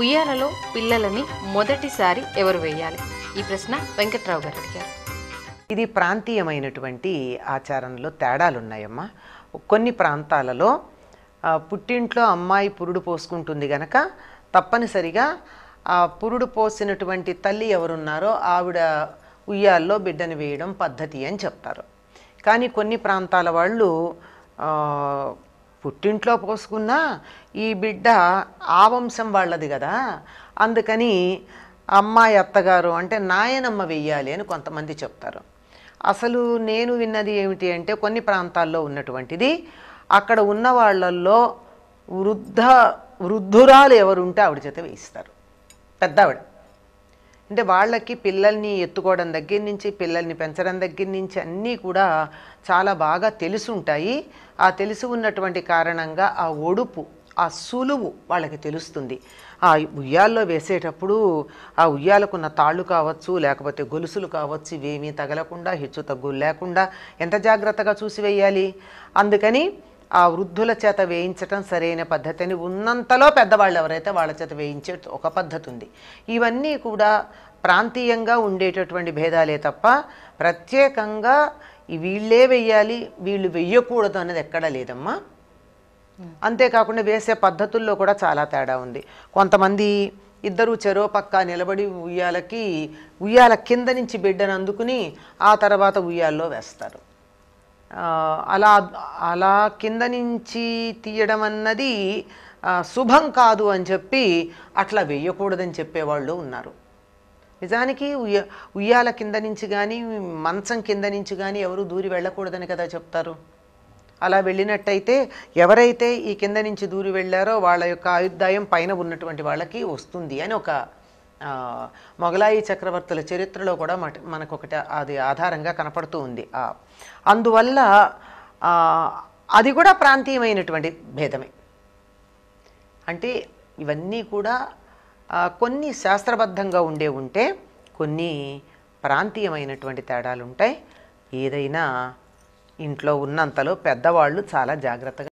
ఉయ్యాలలో పిల్లలని మొదటిసారి ఎవరు వేయాలి ఈ ప్రశ్న వెంకట్రావు గారు అడిగారు ఇది ప్రాంతీయమైనటువంటి ఆచారంలో తేడాలు ఉన్నాయమ్మా కొన్ని ప్రాంతాలలో పుట్టింట్లో అమ్మాయి పురుడు పోసుకుంటుంది గనక తప్పనిసరిగా ఆ పురుడు పోసినటువంటి తల్లి ఎవరున్నారో ఆవిడ ఉయ్యాల్లో బిడ్డను వేయడం పద్ధతి అని చెప్తారు కానీ కొన్ని ప్రాంతాల వాళ్ళు పుట్టింట్లో పోసుకున్నా ఈ బిడ్డ ఆ వంశం వాళ్ళది కదా అందుకని అమ్మాయి అత్తగారు అంటే నాయనమ్మ వెయ్యాలి అని కొంతమంది చెప్తారు అసలు నేను విన్నది ఏమిటి అంటే కొన్ని ప్రాంతాల్లో ఉన్నటువంటిది అక్కడ ఉన్న వాళ్ళల్లో వృద్ధ వృద్ధురాలు ఎవరుంటే ఆవిడ చేత వేయిస్తారు పెద్దావిడ అంటే వాళ్ళకి పిల్లల్ని ఎత్తుకోవడం దగ్గర నుంచి పిల్లల్ని పెంచడం దగ్గర నుంచి అన్నీ కూడా చాలా బాగా తెలిసి ఉంటాయి ఆ తెలిసి ఉన్నటువంటి కారణంగా ఆ ఒడుపు ఆ సులువు వాళ్ళకి తెలుస్తుంది ఆ ఉయ్యాల్లో వేసేటప్పుడు ఆ ఉయ్యాలకున్న తాళ్ళు కావచ్చు లేకపోతే గొలుసులు కావచ్చు ఇవేమీ తగలకుండా హెచ్చు తగ్గులు లేకుండా ఎంత జాగ్రత్తగా చూసి వేయాలి అందుకని ఆ వృద్ధుల చేత వేయించటం సరైన పద్ధతిని ఉన్నంతలో పెద్దవాళ్ళు ఎవరైతే వాళ్ళ చేత వేయించే ఒక పద్ధతి ఉంది ఇవన్నీ కూడా ప్రాంతీయంగా ఉండేటటువంటి భేదాలే తప్ప ప్రత్యేకంగా వీళ్ళే వెయ్యాలి వీళ్ళు వెయ్యకూడదు అనేది ఎక్కడా లేదమ్మా అంతేకాకుండా వేసే పద్ధతుల్లో కూడా చాలా తేడా ఉంది కొంతమంది ఇద్దరు చెరో పక్క నిలబడి ఉయ్యాలకి ఉయ్యాల కింద నుంచి బిడ్డను అందుకుని ఆ తర్వాత ఉయ్యాల్లో వేస్తారు అలా అలా కింద నుంచి తీయడం అన్నది శుభం కాదు అని చెప్పి అట్లా వేయకూడదని చెప్పేవాళ్ళు ఉన్నారు నిజానికి ఉయ్య ఉయ్యాల కింద నుంచి కానీ మంచం కింద నుంచి కానీ ఎవరు దూరి వెళ్ళకూడదని కదా చెప్తారు అలా వెళ్ళినట్టయితే ఎవరైతే ఈ కింద నుంచి దూరి వెళ్ళారో వాళ్ళ యొక్క ఆయుద్ధాయం పైన ఉన్నటువంటి వాళ్ళకి వస్తుంది అని ఒక మొఘలాయి చక్రవర్తుల చరిత్రలో కూడా మనకు ఒకటి అది ఆధారంగా కనపడుతూ ఉంది అందువల్ల అది కూడా ప్రాంతీయమైనటువంటి భేదమే అంటే ఇవన్నీ కూడా కొన్ని శాస్త్రబద్ధంగా ఉండే ఉంటే కొన్ని ప్రాంతీయమైనటువంటి తేడాలు ఉంటాయి ఏదైనా ఇంట్లో ఉన్నంతలో పెద్దవాళ్ళు చాలా జాగ్రత్తగా